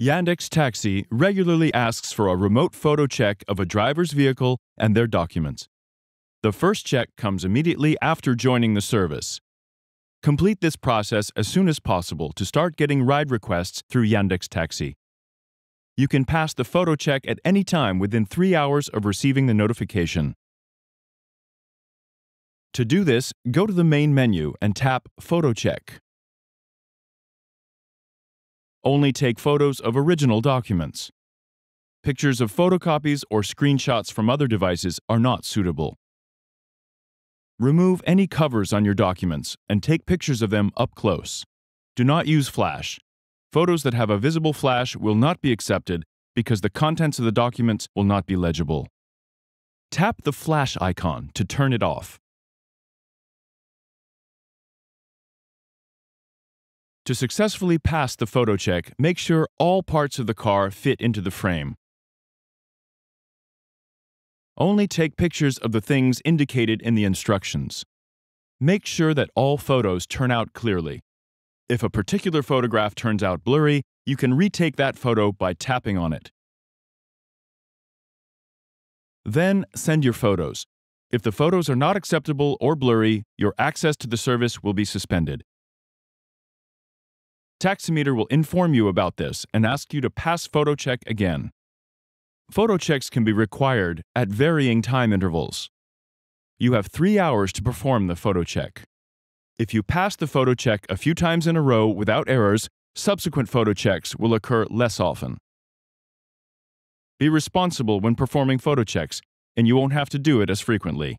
Yandex Taxi regularly asks for a remote photo check of a driver's vehicle and their documents. The first check comes immediately after joining the service. Complete this process as soon as possible to start getting ride requests through Yandex Taxi. You can pass the photo check at any time within three hours of receiving the notification. To do this, go to the main menu and tap Photo Check. Only take photos of original documents. Pictures of photocopies or screenshots from other devices are not suitable. Remove any covers on your documents and take pictures of them up close. Do not use flash. Photos that have a visible flash will not be accepted because the contents of the documents will not be legible. Tap the flash icon to turn it off. To successfully pass the photo check, make sure all parts of the car fit into the frame. Only take pictures of the things indicated in the instructions. Make sure that all photos turn out clearly. If a particular photograph turns out blurry, you can retake that photo by tapping on it. Then send your photos. If the photos are not acceptable or blurry, your access to the service will be suspended. Taximeter will inform you about this and ask you to pass photo check again. Photo checks can be required at varying time intervals. You have three hours to perform the photo check. If you pass the photo check a few times in a row without errors, subsequent photo checks will occur less often. Be responsible when performing photo checks, and you won't have to do it as frequently.